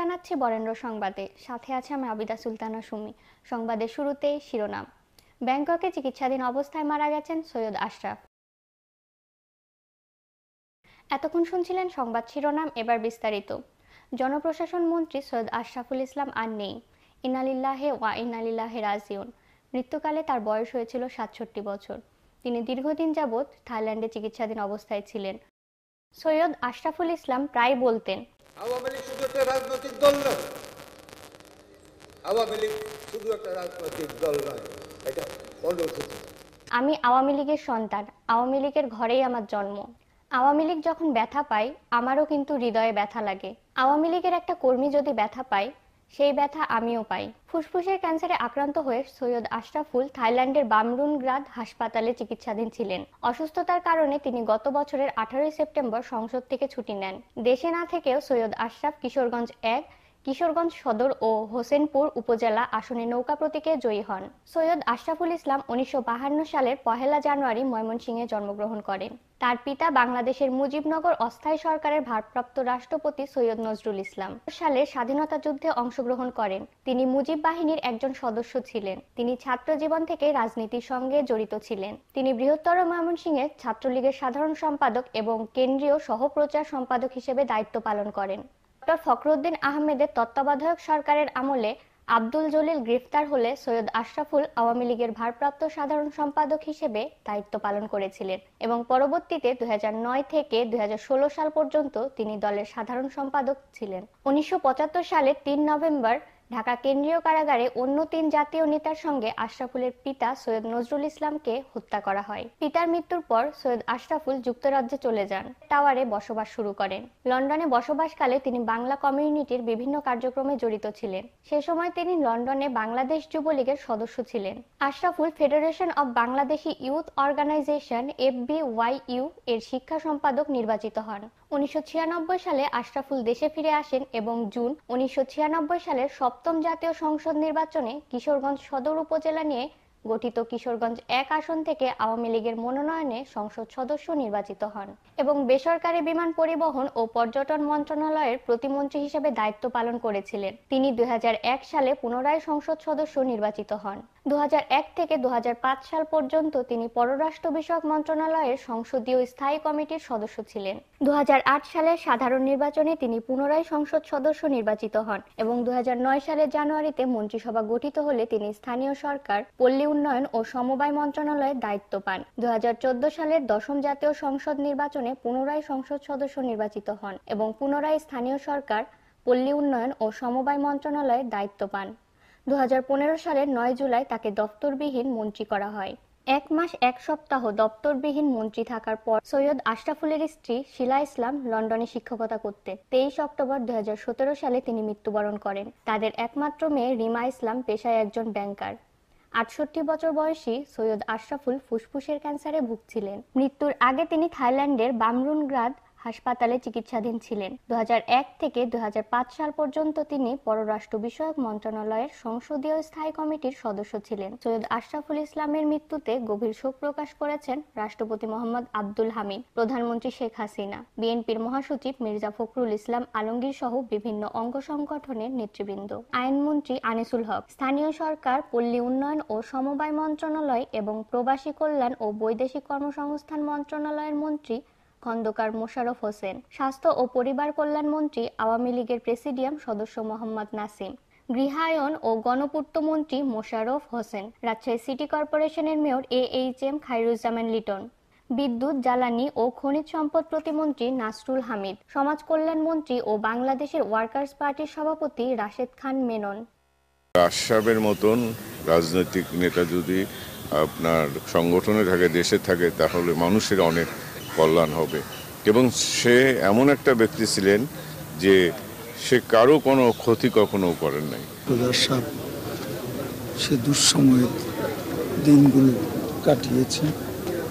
জানাচ্ছি বরেন্দ্র সংবাদে সাথে আছে আমি আবিদা সুলতানা সুমি সংবাদের শুরুতে শিরোনাম ব্যাংককে চিকিৎসাধীন অবস্থায় মারা গেছেন সৈয়দ আশরাফ এতক্ষণ শুনছিলেন সংবাদ শিরোনাম এবার বিস্তারিত জনপ্রশাসন মন্ত্রী সৈয়দ আশরাফুল ইসলাম আর নেই ইনালিল্লাহে ওয়া ইনালিল্লাহে রাজিউন মৃত্যুকালে তার বয়স হয়েছিল সাতষট্টি বছর তিনি দীর্ঘদিন যাবৎ থাইল্যান্ডে চিকিৎসাধীন অবস্থায় ছিলেন সৈয়দ আশরাফুল ইসলাম প্রায় বলতেন আওয়ামী একটা রাজনৈতিক দল নয় আওয়ামী লীগ শুধু একটা রাজনৈতিক দল নয় এটা অনুভূতি আমি আওয়ামী লীগের সন্তান আওয়ামী লীগের ঘরেই আমার জন্ম আওয়ামী লীগ যখন ব্যথা পায় আমারও কিন্তু হৃদয়ে ব্যথা লাগে আওয়ামী লীগের একটা কর্মী যদি ব্যথা পায় সেই ব্যথা আমিও পাই ফুসফুসের ক্যান্সারে আক্রান্ত হয়ে সৈয়দ আশরাফুল থাইল্যান্ডের বামরুনগ্রাদ হাসপাতালে চিকিৎসাধীন ছিলেন অসুস্থতার কারণে তিনি গত বছরের আঠারোই সেপ্টেম্বর সংসদ থেকে ছুটি নেন দেশে না থেকেও সৈয়দ আশরাফ কিশোরগঞ্জ এক কিশোরগঞ্জ সদর ও হোসেনপুর উপজেলা আসনে নৌকা প্রতীকে জয়ী হন সৈয়দ আশরাফুল ইসলাম উনিশশো সালের পহেলা জানুয়ারি ময়মনসিংহে জন্মগ্রহণ করেন তার পিতা বাংলাদেশের মুজিবনগর অস্থায়ী সরকারের ভারপ্রাপ্ত রাষ্ট্রপতি সৈয়দ নজরুল ইসলাম সালে স্বাধীনতা যুদ্ধে অংশগ্রহণ করেন তিনি মুজিব বাহিনীর একজন সদস্য ছিলেন তিনি ছাত্র জীবন থেকে রাজনীতির সঙ্গে জড়িত ছিলেন তিনি বৃহত্তর ময়মনসিংহে ছাত্রলীগের সাধারণ সম্পাদক এবং কেন্দ্রীয় সহপ্রচার সম্পাদক হিসেবে দায়িত্ব পালন করেন ডক্টর ফখরুদ্দিন আহমেদের তত্ত্বাবধায়ক সরকারের আমলে আব্দুল জলিল গ্রেফতার হলে সৈয়দ আশরাফুল আওয়ামী লীগের ভারপ্রাপ্ত সাধারণ সম্পাদক হিসেবে দায়িত্ব পালন করেছিলেন এবং পরবর্তীতে দুই থেকে দুই সাল পর্যন্ত তিনি দলের সাধারণ সম্পাদক ছিলেন উনিশশো সালে তিন নভেম্বর ঢাকা কেন্দ্রীয় কারাগারে অন্য তিন জাতীয় নেতার সঙ্গে আশরাফুলের পিতা সৈয়দ নজরুল ইসলামকে হত্যা করা হয় পিতার মৃত্যুর পর সৈয়দ আশরাফুল যুক্তরাজ্যে চলে যান টাওয়ারে বসবাস শুরু করেন লন্ডনে বসবাসকালে তিনি বাংলা কমিউনিটির বিভিন্ন কার্যক্রমে জড়িত ছিলেন সে সময় তিনি লন্ডনে বাংলাদেশ যুবলীগের সদস্য ছিলেন Ashraful federation of Bangladeshi youth organization FBYU এর শিক্ষা সম্পাদক নির্বাচিত হন উনিশশো সালে আশরাফুল দেশে ফিরে আসেন এবং জুন উনিশশো সালের সপ্তম জাতীয় সংসদ নির্বাচনে কিশোরগঞ্জ সদর উপজেলা নিয়ে গঠিত কিশোরগঞ্জ এক আসন থেকে আওয়ামী লীগের মনোনয়নে সংসদ সদস্য নির্বাচিত হন এবং বেসরকারি বিমান পরিবহন ও পর্যটন মন্ত্রণালয়ের প্রতিমন্ত্রী হিসেবে দায়িত্ব পালন করেছিলেন তিনি দুই সালে পুনরায় সংসদ সদস্য নির্বাচিত হন দু থেকে দু সাল পর্যন্ত তিনি পররাষ্ট্র বিষয়ক মন্ত্রণালয়ের সংসদীয় স্থায়ী কমিটির সদস্য ছিলেন দু সালের সাধারণ নির্বাচনে তিনি পুনরায় সংসদ সদস্য নির্বাচিত হন এবং দু সালের জানুয়ারিতে মন্ত্রিসভা গঠিত হলে তিনি স্থানীয় সরকার পল্লী উন্নয়ন ও সমবায় মন্ত্রণালয়ের দায়িত্ব পান দু সালের দশম জাতীয় সংসদ নির্বাচনে পুনরায় সংসদ সদস্য নির্বাচিত হন এবং পুনরায় স্থানীয় সরকার পল্লী উন্নয়ন ও সমবায় মন্ত্রণালয়ের দায়িত্ব পান দু সালের নয় জুলাই তাকে দপ্তরবিহীন মন্ত্রী করা হয় এক মাস এক সপ্তাহ দপ্তরবিহীন মন্ত্রী থাকার পর সৈয়দ আশরাফুলের স্ত্রী শিলা ইসলাম লন্ডনে শিক্ষকতা করতে তেইশ অক্টোবর দু সালে তিনি মৃত্যুবরণ করেন তাদের একমাত্র মেয়ে রিমা ইসলাম পেশায় একজন ব্যাংকার আটষট্টি বছর বয়সী সৈয়দ আশরাফুল ফুসফুসের ক্যান্সারে ভুগছিলেন মৃত্যুর আগে তিনি থাইল্যান্ডের বামরুনগ্রাদ হাসপাতালে চিকিৎসাধীন ছিলেন দু থেকে দু সাল পর্যন্ত তিনি পররাষ্ট্র বিষয়ক মন্ত্রণালয়ের সংসদীয় স্থায়ী কমিটির সদস্য ছিলেন সৈয়দ আশরাফুল ইসলামের মৃত্যুতে গভীর শোক প্রকাশ করেছেন রাষ্ট্রপতি মোহাম্মদ আব্দুল হামিদ প্রধানমন্ত্রী শেখ হাসিনা বিএনপির মহাসচিব মির্জা ফখরুল ইসলাম আলমগীর সহ বিভিন্ন অঙ্গ সংগঠনের নেতৃবৃন্দ আইনমন্ত্রী আনিসুল হক স্থানীয় সরকার পল্লী উন্নয়ন ও সমবায় মন্ত্রণালয় এবং প্রবাসী কল্যাণ ও বৈদেশিক কর্মসংস্থান মন্ত্রণালয়ের মন্ত্রী খন্দকার মোশারফ হোসেন স্বাস্থ্য ও পরিবার কল্যাণ মন্ত্রী আওয়ামী লীগের প্রেসিডিয়াম সদস্য মোহাম্মদ নাসিম গৃহায়ন ও গণপূর্তমন্ত্রী মোশাররফ হোসেন রাজশাহী সিটি কর্পোরেশনের mayor A H M Khairuzzaman Liton বিদ্যুৎ জ্বালানি ও খনিজ সম্পদ প্রতিমন্ত্রী নাসরুল হামিদ সমাজ কল্যাণ মন্ত্রী ও বাংলাদেশের ওয়ার্কার্স পার্টির সভাপতি রাশেদ খান মেনন আশাবের মতন রাজনৈতিক নেতা যদি আপনার সংগঠনে থাকে দেশে থাকে তাহলে মানুষের অনেক কল্যাণ হবে এবং সে এমন একটা ব্যক্তি ছিলেন যে সে কারো কোনো ক্ষতি কখনো করেন নাই সে দুঃসময়ের দিনগুলো কাটিয়েছে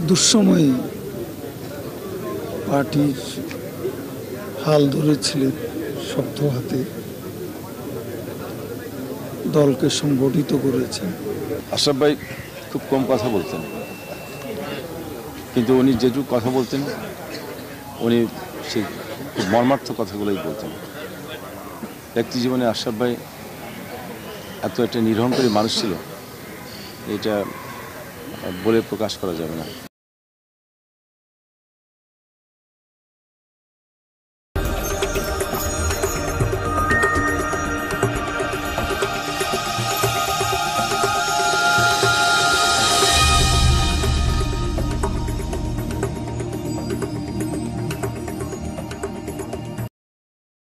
দুঃসময়ে পার্টির হাল ধরেছিলেন শব্দ হাতে দলকে সংগঠিত করেছেন আশাফ ভাই খুব কম কথা বলতেন কিন্তু উনি যেটুক কথা বলতেন উনি সেই মর্মার্থ কথাগুলোই বলতেন ব্যক্তি জীবনে আশরাফ ভাই এত একটা নির্ভরকারী মানুষ ছিল এটা বলে প্রকাশ করা যাবে না